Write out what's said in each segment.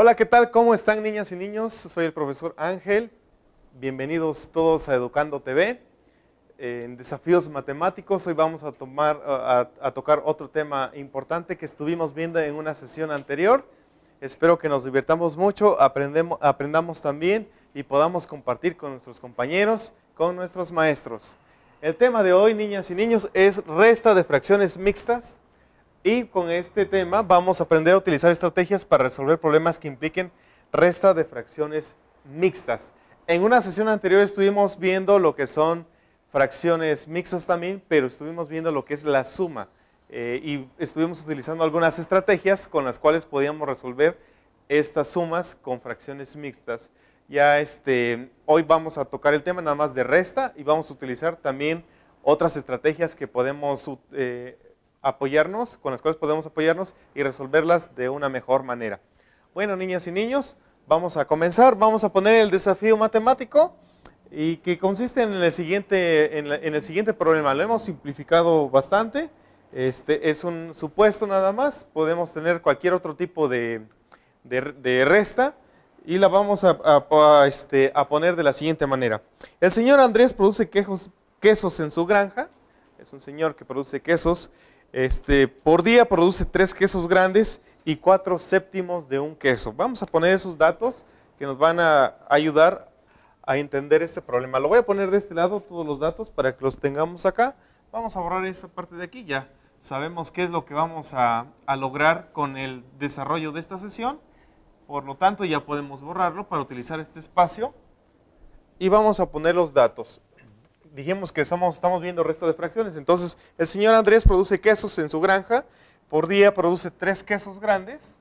Hola, ¿qué tal? ¿Cómo están niñas y niños? Soy el profesor Ángel. Bienvenidos todos a Educando TV. Eh, en desafíos matemáticos, hoy vamos a, tomar, a, tocar otro tema importante que estuvimos viendo en una sesión anterior. Espero que nos divertamos mucho, aprendamos también y podamos compartir con nuestros compañeros, con nuestros maestros. El tema de hoy, niñas y niños, es resta de fracciones mixtas y con este tema vamos a aprender a utilizar estrategias para resolver problemas que impliquen resta de fracciones mixtas. En una sesión anterior estuvimos viendo lo que son fracciones mixtas también, pero estuvimos viendo lo que es la suma eh, y estuvimos utilizando algunas estrategias con las cuales podíamos resolver estas sumas con fracciones mixtas. Ya este, hoy vamos a tocar el tema nada más de resta y vamos a utilizar también otras estrategias que podemos eh, apoyarnos, con las cuales podemos apoyarnos y resolverlas de una mejor manera. Bueno, niñas y niños, vamos a comenzar. Vamos a poner el desafío matemático y que consiste en el siguiente, en, el siguiente problema. Lo hemos simplificado bastante. Este es un supuesto nada más. Podemos tener cualquier otro tipo de, resta y la vamos a, este, a, poner de la siguiente manera. El señor Andrés produce quejos, quesos en su granja. Es un señor que produce quesos este, por día produce tres quesos grandes y cuatro séptimos de un queso. Vamos a poner esos datos que nos van a ayudar a entender este problema. Lo voy a poner de este lado todos los datos para que los tengamos acá. Vamos a borrar esta parte de aquí ya. Sabemos qué es lo que vamos a, a lograr con el desarrollo de esta sesión. Por lo tanto, ya podemos borrarlo para utilizar este espacio. Y vamos a poner los datos dijimos que estamos viendo resta de fracciones. Entonces, el señor Andrés produce quesos en su granja. Por día produce tres quesos grandes.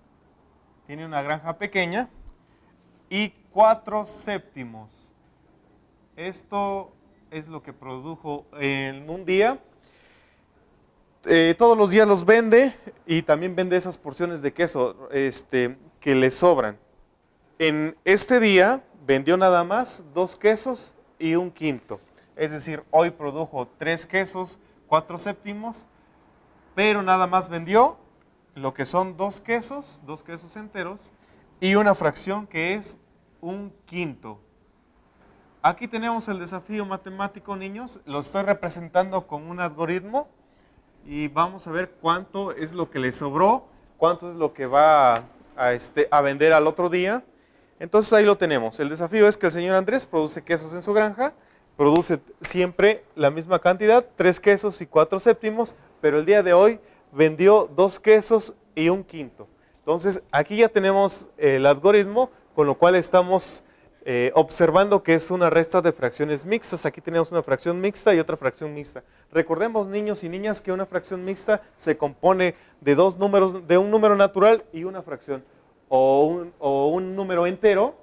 Tiene una granja pequeña. Y cuatro séptimos. Esto es lo que produjo en un día. Eh, todos los días los vende y también vende esas porciones de queso este, que le sobran. En este día vendió nada más dos quesos y un quinto es decir, hoy produjo tres quesos, cuatro séptimos, pero nada más vendió lo que son dos quesos, dos quesos enteros, y una fracción que es un quinto. Aquí tenemos el desafío matemático, niños. Lo estoy representando con un algoritmo y vamos a ver cuánto es lo que le sobró, cuánto es lo que va a, este, a vender al otro día. Entonces ahí lo tenemos. El desafío es que el señor Andrés produce quesos en su granja produce siempre la misma cantidad, tres quesos y cuatro séptimos, pero el día de hoy vendió dos quesos y un quinto. Entonces aquí ya tenemos eh, el algoritmo, con lo cual estamos eh, observando que es una resta de fracciones mixtas. Aquí tenemos una fracción mixta y otra fracción mixta. Recordemos, niños y niñas, que una fracción mixta se compone de dos números, de un número natural y una fracción, o o un número entero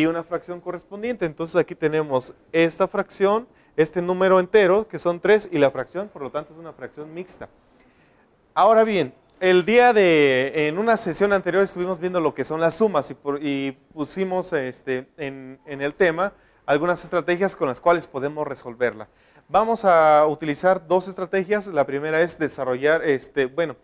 y una fracción correspondiente. Entonces aquí tenemos esta fracción, este número entero, que son tres, y la fracción, por lo tanto es una fracción mixta. Ahora bien, el día de, en una sesión anterior estuvimos viendo lo que son las sumas y, pusimos este, en, en el tema algunas estrategias con las cuales podemos resolverla. Vamos a utilizar dos estrategias. La primera es desarrollar, este, bueno,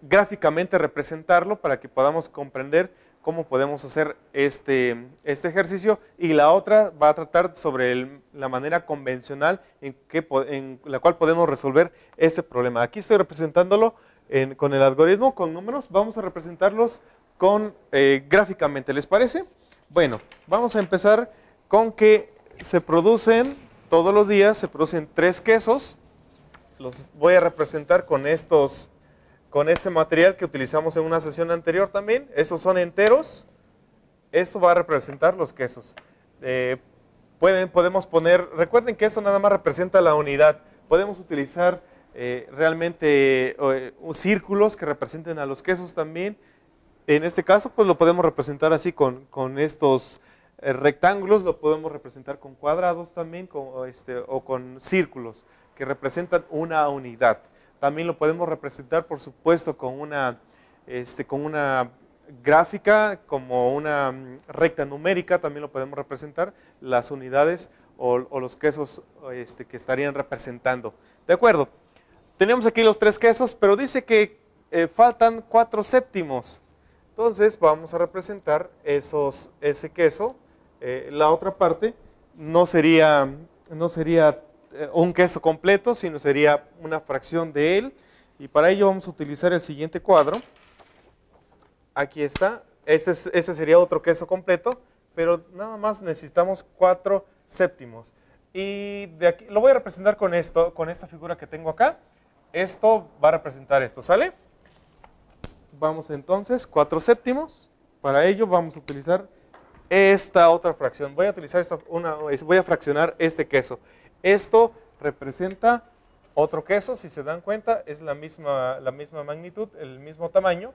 gráficamente representarlo para que podamos comprender cómo podemos hacer este, este, ejercicio y la otra va a tratar sobre la manera convencional en, que, en la cual podemos resolver ese problema. Aquí estoy representándolo con el algoritmo, con números, vamos a representarlos con, eh, gráficamente, ¿les parece? Bueno, vamos a empezar con que se producen todos los días, se producen tres quesos, los voy a representar con estos con este material que utilizamos en una sesión anterior también. Estos son enteros. Esto va a representar los quesos. Eh, pueden, podemos poner, recuerden que esto nada más representa la unidad. Podemos utilizar eh, realmente eh, círculos que representen a los quesos también. En este caso, pues lo podemos representar así con, estos rectángulos, lo podemos representar con cuadrados también este, o con círculos que representan una unidad. También lo podemos representar, por supuesto, con una, este, con una gráfica, como una mm, recta numérica, también lo podemos representar, las unidades o, los quesos este, que estarían representando. De acuerdo, tenemos aquí los tres quesos, pero dice que eh, faltan cuatro séptimos. Entonces vamos a representar esos, ese queso. Eh, la otra parte no sería, no sería eh, un queso completo, sino sería una fracción de él. Y para ello vamos a utilizar el siguiente cuadro. Aquí está. Este, es, este sería otro queso completo, pero nada más necesitamos cuatro séptimos. Y de aquí, lo voy a representar con esto, con esta figura que tengo acá. Esto va a representar esto, ¿sale? Vamos entonces, cuatro séptimos. Para ello vamos a utilizar esta otra fracción. Voy a utilizar esta, una, voy a fraccionar este queso. Esto representa otro queso, si se dan cuenta, es la misma, la misma magnitud, el mismo tamaño,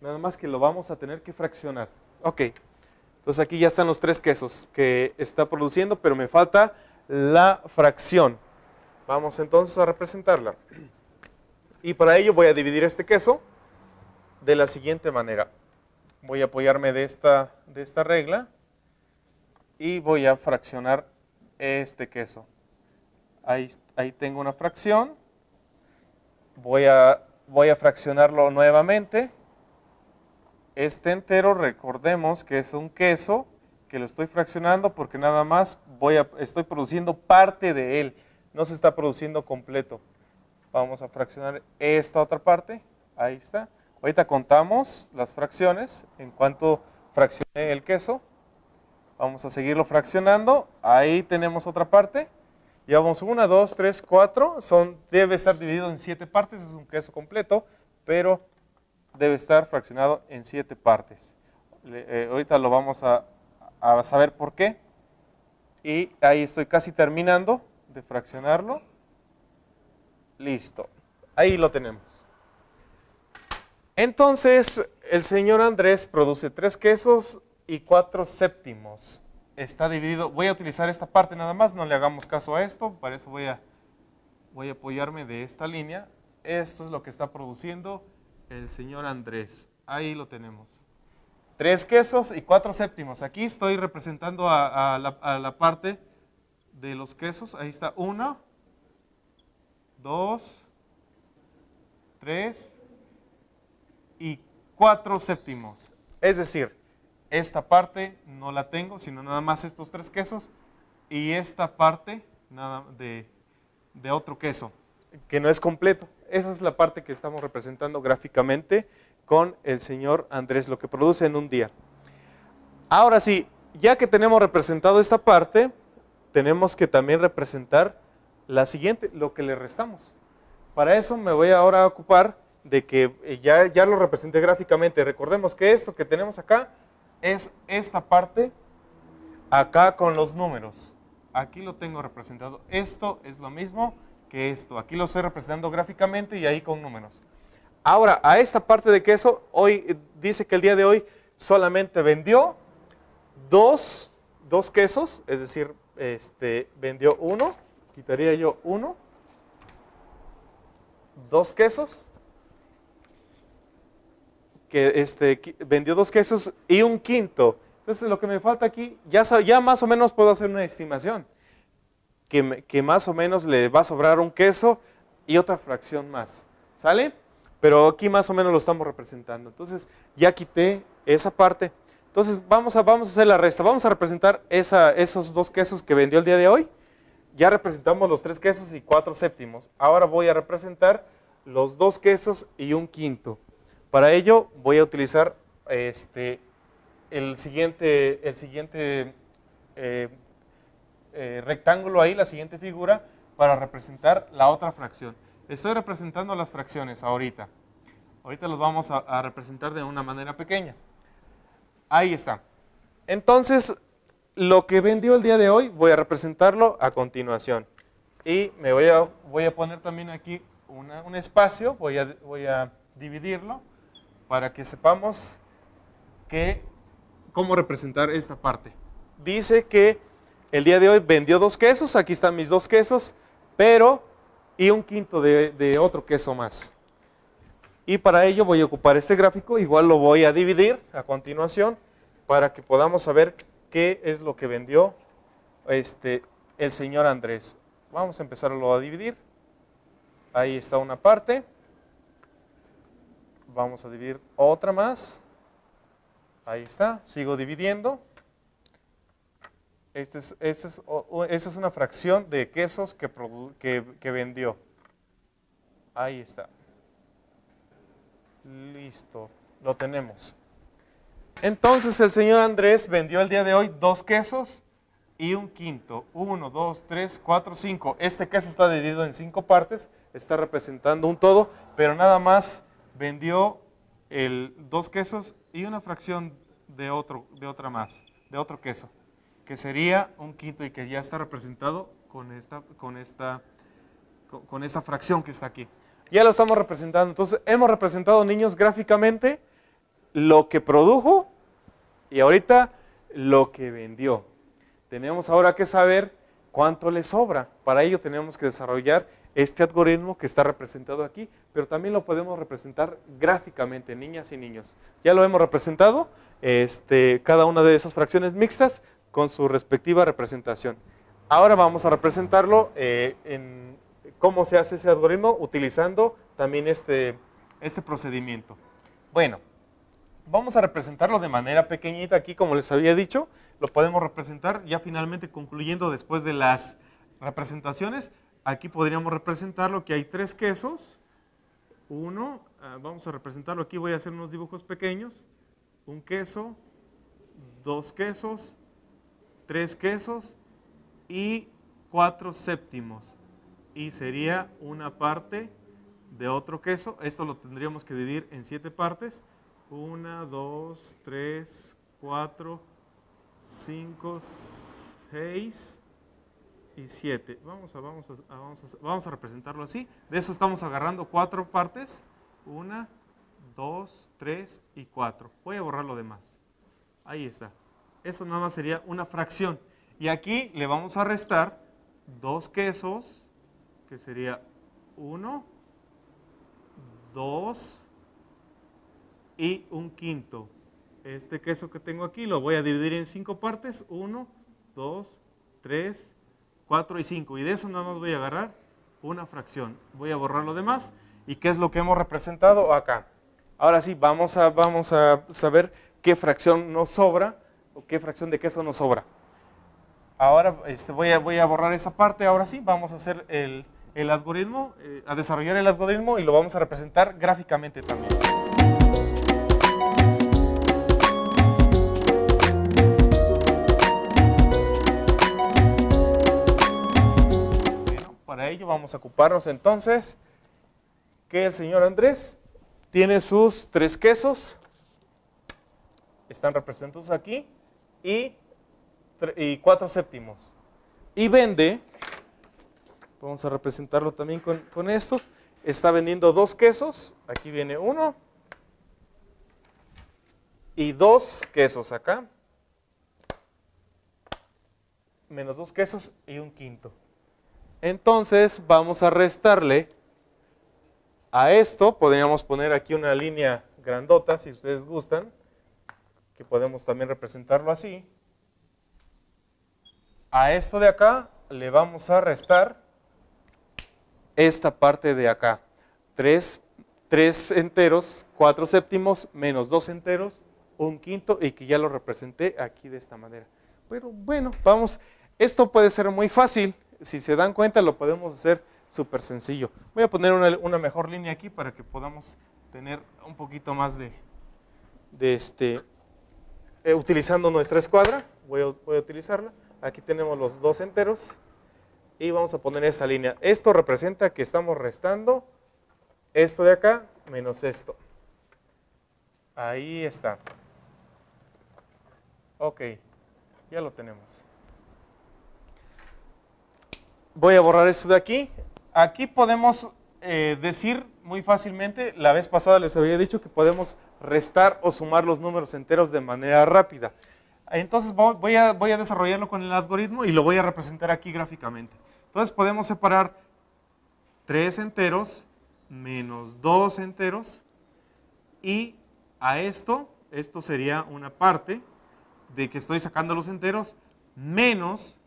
nada más que lo vamos a tener que fraccionar. Ok, entonces aquí ya están los tres quesos que está produciendo, pero me falta la fracción. Vamos entonces a representarla. Y para ello voy a dividir este queso de la siguiente manera. Voy a apoyarme de esta, de esta regla y voy a fraccionar este queso. Ahí, tengo una fracción. Voy a, voy a fraccionarlo nuevamente. Este entero, recordemos que es un queso, que lo estoy fraccionando porque nada más voy a, estoy produciendo parte de él. No se está produciendo completo. Vamos a fraccionar esta otra parte. Ahí está. Ahorita contamos las fracciones, en cuanto fraccioné el queso. Vamos a seguirlo fraccionando. Ahí tenemos otra parte. Llevamos una, dos, tres, cuatro. Son, debe estar dividido en 7 partes. Es un queso completo, pero debe estar fraccionado en siete partes. Eh, ahorita lo vamos a, a saber por qué. Y ahí estoy casi terminando de fraccionarlo. Listo. Ahí lo tenemos. Entonces, el señor Andrés produce 3 quesos y cuatro séptimos está dividido. Voy a utilizar esta parte nada más, no le hagamos caso a esto, para eso voy a, voy a apoyarme de esta línea. Esto es lo que está produciendo el señor Andrés. Ahí lo tenemos. Tres quesos y cuatro séptimos. Aquí estoy representando a, la, parte de los quesos. Ahí está uno, dos, tres y cuatro séptimos. Es decir, esta parte no la tengo, sino nada más estos tres quesos y esta parte nada de, de otro queso que no es completo. Esa es la parte que estamos representando gráficamente con el señor Andrés, lo que produce en un día. Ahora sí, ya que tenemos representado esta parte, tenemos que también representar la siguiente, lo que le restamos. Para eso me voy ahora a ocupar de que eh, ya, ya lo represente gráficamente. Recordemos que esto que tenemos acá es esta parte acá con los números. Aquí lo tengo representado. Esto es lo mismo que esto. Aquí lo estoy representando gráficamente y ahí con números. Ahora, a esta parte de queso, hoy eh, dice que el día de hoy solamente vendió dos, dos quesos, es decir, este, vendió uno, quitaría yo uno, dos quesos, que este, vendió dos quesos y un quinto. Entonces lo que me falta aquí, ya, más o menos puedo hacer una estimación, que, más o menos le va a sobrar un queso y otra fracción más. ¿Sale? Pero aquí más o menos lo estamos representando. Entonces ya quité esa parte. Entonces vamos a, vamos a hacer la resta. Vamos a representar esos dos quesos que vendió el día de hoy. Ya representamos los tres quesos y cuatro séptimos. Ahora voy a representar los dos quesos y un quinto. Para ello voy a utilizar este, el siguiente, el siguiente eh, eh, rectángulo ahí, la siguiente figura, para representar la otra fracción. Estoy representando las fracciones ahorita. Ahorita los vamos a, representar de una manera pequeña. Ahí está. Entonces, lo que vendió el día de hoy voy a representarlo a continuación. Y me voy a, voy a poner también aquí un espacio, voy voy a dividirlo para que sepamos cómo representar esta parte. Dice que el día de hoy vendió dos quesos, aquí están mis dos quesos, pero y un quinto de, otro queso más. Y para ello voy a ocupar este gráfico, igual lo voy a dividir a continuación para que podamos saber qué es lo que vendió este, el señor Andrés. Vamos a empezarlo a dividir. Ahí está una parte. Vamos a dividir otra más. Ahí está, sigo dividiendo. Esta es, este es, una fracción de quesos que, que vendió. Ahí está. Listo, lo tenemos. Entonces el señor Andrés vendió el día de hoy dos quesos y un quinto. Uno, dos, tres, cuatro, cinco. Este queso está dividido en cinco partes, está representando un todo, pero nada más vendió el, dos quesos y una fracción de, otro, de otra más, de otro queso, que sería un quinto y que ya está representado con esta, con esta, con, esta fracción que está aquí. Ya lo estamos representando. Entonces, hemos representado, niños, gráficamente lo que produjo y ahorita lo que vendió. Tenemos ahora que saber cuánto le sobra. Para ello tenemos que desarrollar este algoritmo que está representado aquí, pero también lo podemos representar gráficamente, niñas y niños. Ya lo hemos representado, este, cada una de esas fracciones mixtas con su respectiva representación. Ahora vamos a representarlo eh, en cómo se hace ese algoritmo utilizando también este, este procedimiento. Bueno, vamos a representarlo de manera pequeñita aquí, como les había dicho. Lo podemos representar ya finalmente concluyendo después de las representaciones, Aquí podríamos representarlo que hay tres quesos. Uno, ah, vamos a representarlo aquí, voy a hacer unos dibujos pequeños. Un queso, dos quesos, tres quesos y cuatro séptimos. Y sería una parte de otro queso. Esto lo tendríamos que dividir en siete partes. Una, dos, tres, cuatro, cinco, seis, y 7. Vamos a, vamos, vamos, a, representarlo así. De eso estamos agarrando cuatro partes. Una, dos, tres y cuatro. Voy a borrar lo demás. Ahí está. Eso nada más sería una fracción. Y aquí le vamos a restar dos quesos, que sería 1, 2 y un quinto. Este queso que tengo aquí lo voy a dividir en cinco partes. 1, 2, 3 4 y 5. Y de eso nada más voy a agarrar una fracción. Voy a borrar lo demás. ¿Y qué es lo que hemos representado acá? Ahora sí, vamos a, vamos a saber qué fracción nos sobra o qué fracción de queso nos sobra. Ahora este, voy, a, voy a borrar esa parte. Ahora sí, vamos a hacer el, algoritmo, eh, a desarrollar el algoritmo y lo vamos a representar gráficamente también. Vamos a ocuparnos entonces que el señor Andrés tiene sus tres quesos. Están representados aquí. Y, y cuatro séptimos. Y vende, vamos a representarlo también con, con estos, está vendiendo dos quesos. Aquí viene uno. Y dos quesos acá menos dos quesos y un quinto. Entonces vamos a restarle a esto, podríamos poner aquí una línea grandota si ustedes gustan, que podemos también representarlo así. A esto de acá le vamos a restar esta parte de acá. 3, enteros, 4 séptimos, menos 2 enteros, un quinto, y que ya lo representé aquí de esta manera. Pero bueno, vamos, esto puede ser muy fácil, si se dan cuenta, lo podemos hacer súper sencillo. Voy a poner una, mejor línea aquí para que podamos tener un poquito más de, de este, eh, utilizando nuestra escuadra, voy voy a utilizarla. Aquí tenemos los dos enteros y vamos a poner esa línea. Esto representa que estamos restando esto de acá menos esto. Ahí está. Ok, ya lo tenemos. Voy a borrar esto de aquí. Aquí podemos eh, decir muy fácilmente, la vez pasada les había dicho que podemos restar o sumar los números enteros de manera rápida. Entonces voy a, voy a desarrollarlo con el algoritmo y lo voy a representar aquí gráficamente. Entonces podemos separar 3 enteros menos 2 enteros y a esto, esto sería una parte de que estoy sacando los enteros, menos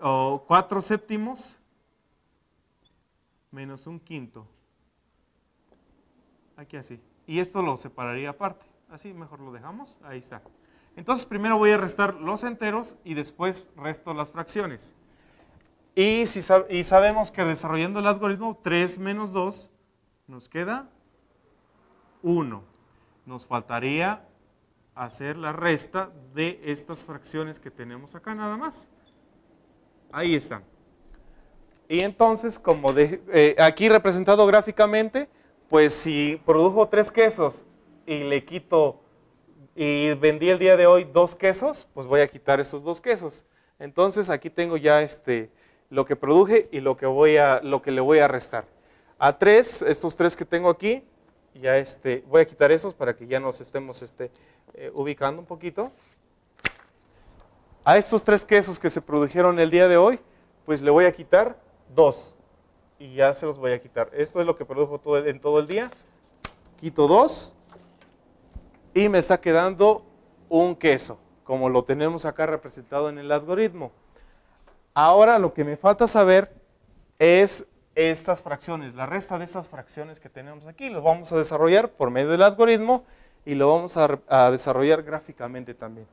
o 4 séptimos menos un quinto. Aquí así. Y esto lo separaría aparte. Así mejor lo dejamos. Ahí está. Entonces primero voy a restar los enteros y después resto las fracciones. Y, si y sabemos que desarrollando el algoritmo 3 menos 2 nos queda 1. Nos faltaría hacer la resta de estas fracciones que tenemos acá nada más. Ahí están. Y entonces, como eh, aquí representado gráficamente, pues si produjo tres quesos y le quito y vendí el día de hoy dos quesos, pues voy a quitar esos dos quesos. Entonces aquí tengo ya este, lo que produje y lo que, voy a, lo que le voy a restar. A tres, estos tres que tengo aquí, ya este, voy a quitar esos para que ya nos estemos este, eh, ubicando un poquito. A estos tres quesos que se produjeron el día de hoy, pues le voy a quitar dos. Y ya se los voy a quitar. Esto es lo que produjo en todo el día. Quito dos. Y me está quedando un queso, como lo tenemos acá representado en el algoritmo. Ahora lo que me falta saber es estas fracciones, la resta de estas fracciones que tenemos aquí. Lo vamos a desarrollar por medio del algoritmo y lo vamos a desarrollar gráficamente también.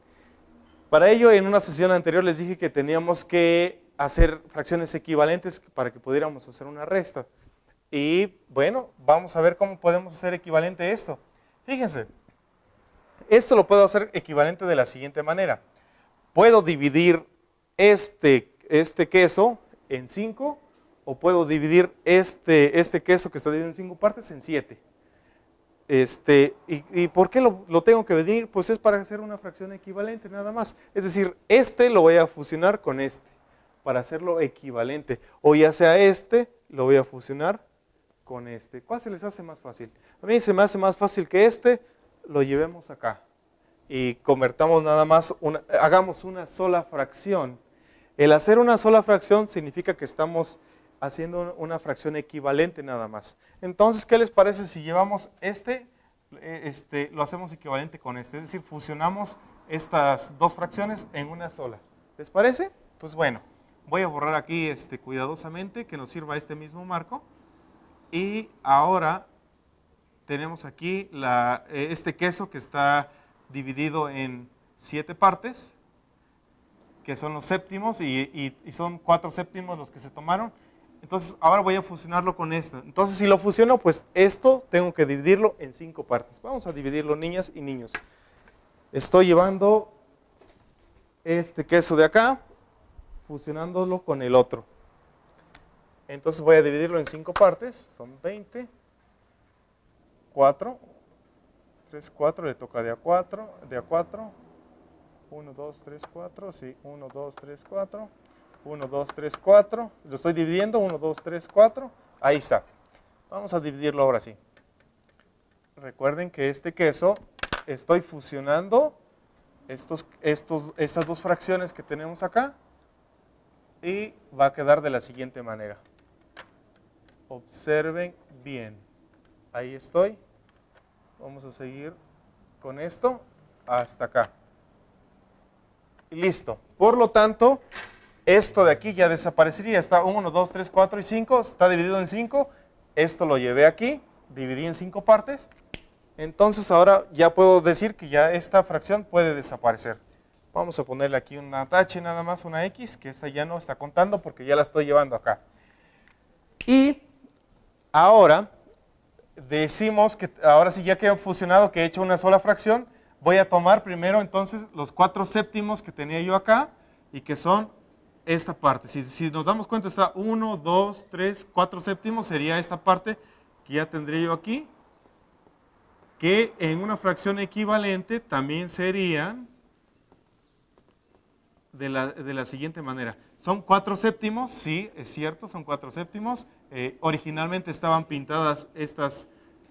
Para ello, en una sesión anterior les dije que teníamos que hacer fracciones equivalentes para que pudiéramos hacer una resta. Y bueno, vamos a ver cómo podemos hacer equivalente esto. Fíjense, esto lo puedo hacer equivalente de la siguiente manera. Puedo dividir este, este queso en 5 o puedo dividir este, este queso que está dividido en 5 partes en 7. Este, y, por qué lo, tengo que venir? Pues es para hacer una fracción equivalente nada más. Es decir, este lo voy a fusionar con este para hacerlo equivalente. O ya sea este, lo voy a fusionar con este. ¿Cuál se les hace más fácil? A mí se me hace más fácil que este lo llevemos acá y convertamos nada más, hagamos una sola fracción. El hacer una sola fracción significa que estamos haciendo una fracción equivalente nada más. Entonces, ¿qué les parece si llevamos este, eh, este, lo hacemos equivalente con este? Es decir, fusionamos estas dos fracciones en una sola. ¿Les parece? Pues bueno, voy a borrar aquí este, cuidadosamente que nos sirva este mismo marco. Y ahora tenemos aquí la, eh, este queso que está dividido en siete partes, que son los séptimos, y, y son cuatro séptimos los que se tomaron. Entonces, ahora voy a fusionarlo con esto Entonces, si lo fusiono, pues esto tengo que dividirlo en cinco partes. Vamos a dividirlo, niñas y niños. Estoy llevando este queso de acá, fusionándolo con el otro. Entonces voy a dividirlo en cinco partes, son 20, 4, 3, 4, le toca de a 4, de a 4, 1, 2, 3, 4, sí, 1, 2, 3, 4, 1, 2, 3, 4. Lo estoy dividiendo, 1, 2, 3, 4. Ahí está. Vamos a dividirlo ahora sí. Recuerden que este queso estoy fusionando estos, estos, estas dos fracciones que tenemos acá y va a quedar de la siguiente manera. Observen bien. Ahí estoy. Vamos a seguir con esto hasta acá. Y listo. Por lo tanto, esto de aquí ya desaparecería. Está 1, 2, 3, 4 y 5. Está dividido en 5. Esto lo llevé aquí, dividí en 5 partes. Entonces ahora ya puedo decir que ya esta fracción puede desaparecer. Vamos a ponerle aquí una tache nada más, una X, que esa ya no está contando porque ya la estoy llevando acá. Y ahora decimos que, ahora sí ya que he fusionado, que he hecho una sola fracción, voy a tomar primero entonces los 4 séptimos que tenía yo acá y que son esta parte. Si, nos damos cuenta, está 1, 2, 3, 4 séptimos, sería esta parte que ya tendría yo aquí, que en una fracción equivalente también serían de la, siguiente manera. Son 4 séptimos, sí, es cierto, son 4 séptimos. Eh, originalmente estaban pintadas estas,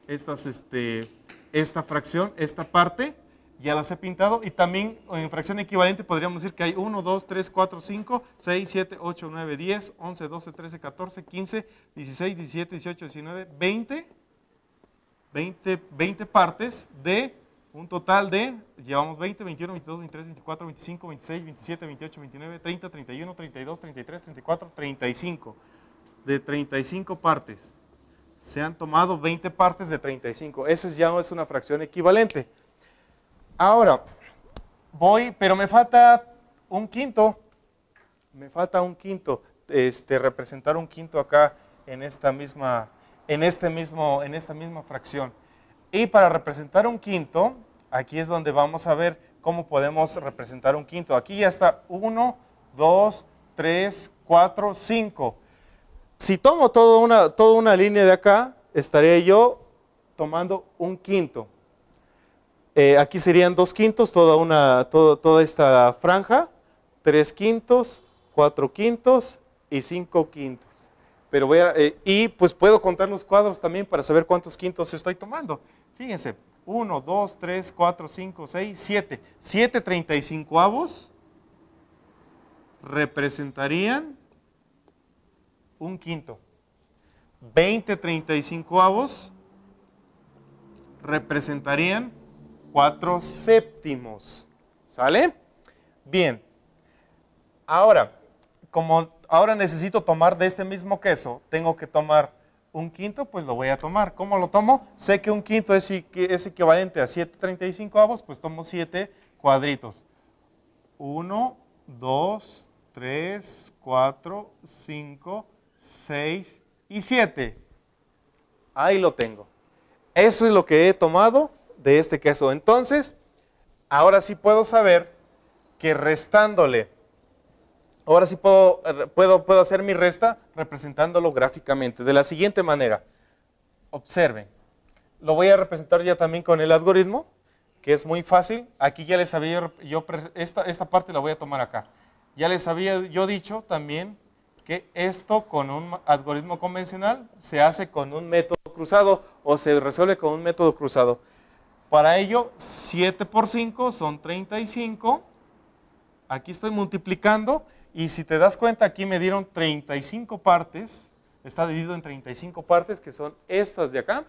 estas, este, esta fracción, esta parte, ya las he pintado y también en fracción equivalente podríamos decir que hay 1, 2, 3, 4, 5, 6, 7, 8, 9, 10, 11, 12, 13, 14, 15, 16, 17, 18, 19, 20, 20, 20 partes de un total de, llevamos 20, 21, 22, 23, 24, 25, 26, 27, 28, 29, 30, 31, 32, 33, 34, 35. De 35 partes. Se han tomado 20 partes de 35. Esa ya no es una fracción equivalente. Ahora, voy, pero me falta un quinto. Me falta un quinto. Este, representar un quinto acá este en esta misma, fracción. Y para representar un quinto, aquí es donde vamos a ver cómo podemos representar un quinto. Aquí ya está 1, 2, 3, 4, 5. Si tomo toda una, toda una línea de acá, estaría yo tomando un quinto. Eh, aquí serían dos quintos, toda, una, toda esta franja, tres quintos, cuatro quintos y cinco quintos. Pero voy eh, y pues puedo contar los cuadros también para saber cuántos quintos estoy tomando. Fíjense, Uno, tres, cuatro, cinco, seis, siete. Siete treinta y cinco avos representarían un quinto. Veinte treinta y cinco avos representarían 4 séptimos. ¿Sale? Bien. Ahora, como ahora necesito tomar de este mismo queso, tengo que tomar un quinto, pues lo voy a tomar. ¿Cómo lo tomo? Sé que un quinto es, es equivalente a 7,35 avos, pues tomo 7 cuadritos. 1, 2, 3, 4, 5, 6 y 7. Ahí lo tengo. Eso es lo que he tomado de este caso, Entonces, ahora sí puedo saber que restándole, ahora sí puedo, eh, puedo, puedo hacer mi resta representándolo gráficamente de la siguiente manera. Observen, lo voy a representar ya también con el algoritmo, que es muy fácil. Aquí ya les había yo, esta, esta parte la voy a tomar acá. Ya les había yo dicho también que esto con un algoritmo convencional se hace con un método cruzado o se resuelve con un método cruzado. Para ello, 7 por 5 son 35. Aquí estoy multiplicando y si te das cuenta, aquí me dieron 35 partes. Está dividido en 35 partes, que son estas de acá.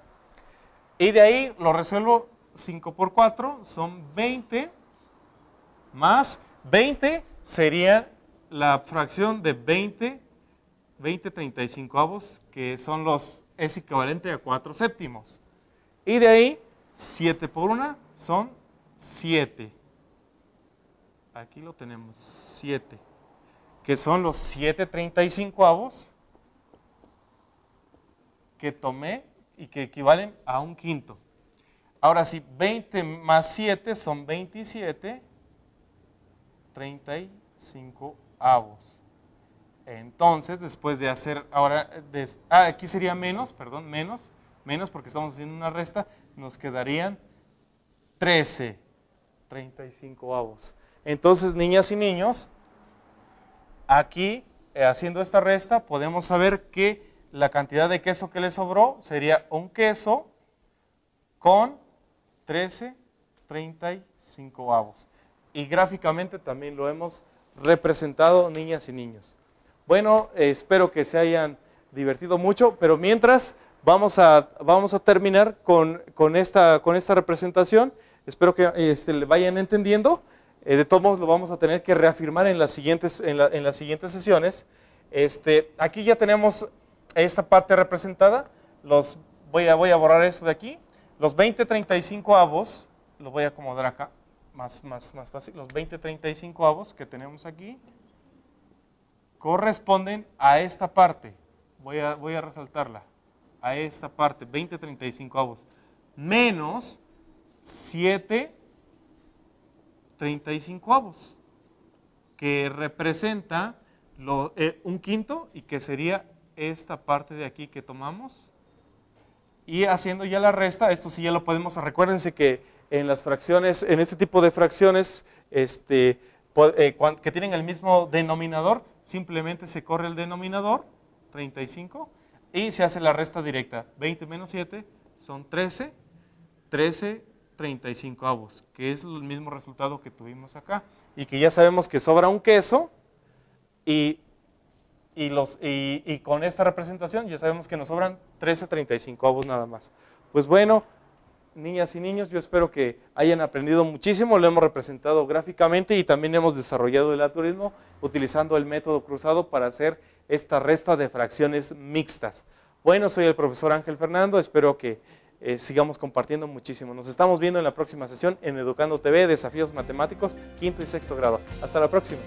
Y de ahí lo resuelvo 5 por 4, son 20 más 20 sería la fracción de 20, 20 35 avos, que son los, es equivalente a 4 séptimos. Y de ahí 7 por 1 son 7. Aquí lo tenemos, 7. Que son los 7 35avos que tomé y que equivalen a un quinto. Ahora sí, 20 más 7 son 27 35 avos. Entonces, después de hacer, ahora, de, ah, aquí sería menos, perdón, menos menos porque estamos haciendo una resta, nos quedarían 13, 35 avos. Entonces, niñas y niños, aquí eh, haciendo esta resta podemos saber que la cantidad de queso que le sobró sería un queso con 13, 35 avos. Y gráficamente también lo hemos representado, niñas y niños. Bueno, eh, espero que se hayan divertido mucho, pero mientras vamos a, vamos a terminar con, esta, con esta representación. Espero que este, le vayan entendiendo. Eh, de todos modos, lo vamos a tener que reafirmar en las siguientes, en, las siguientes sesiones. Este, aquí ya tenemos esta parte representada. Los, voy, a, voy a borrar esto de aquí. Los 20, 35 avos, lo voy a acomodar acá, más, más, más fácil. Los 20, 35 avos que tenemos aquí corresponden a esta parte. Voy a, voy a resaltarla a esta parte, 20 35 avos, menos 7 35 avos, que representa eh, un quinto y que sería esta parte de aquí que tomamos. Y haciendo ya la resta, esto sí ya lo podemos, recuérdense que en las fracciones, en este tipo de fracciones este, eh, que tienen el mismo denominador, simplemente se corre el denominador, 35, y se hace la resta directa. 20 menos 7 son 13, 13 35 avos, que es el mismo resultado que tuvimos acá. Y que ya sabemos que sobra un queso y, y, los, y, con esta representación ya sabemos que nos sobran 13 35 avos nada más. Pues bueno, niñas y niños, yo espero que hayan aprendido muchísimo, lo hemos representado gráficamente y también hemos desarrollado el algoritmo utilizando el método cruzado para hacer esta resta de fracciones mixtas. Bueno, soy el profesor Ángel Fernando, espero que eh, sigamos compartiendo muchísimo. Nos estamos viendo en la próxima sesión en Educando TV, Desafíos Matemáticos, quinto y sexto grado. Hasta la próxima.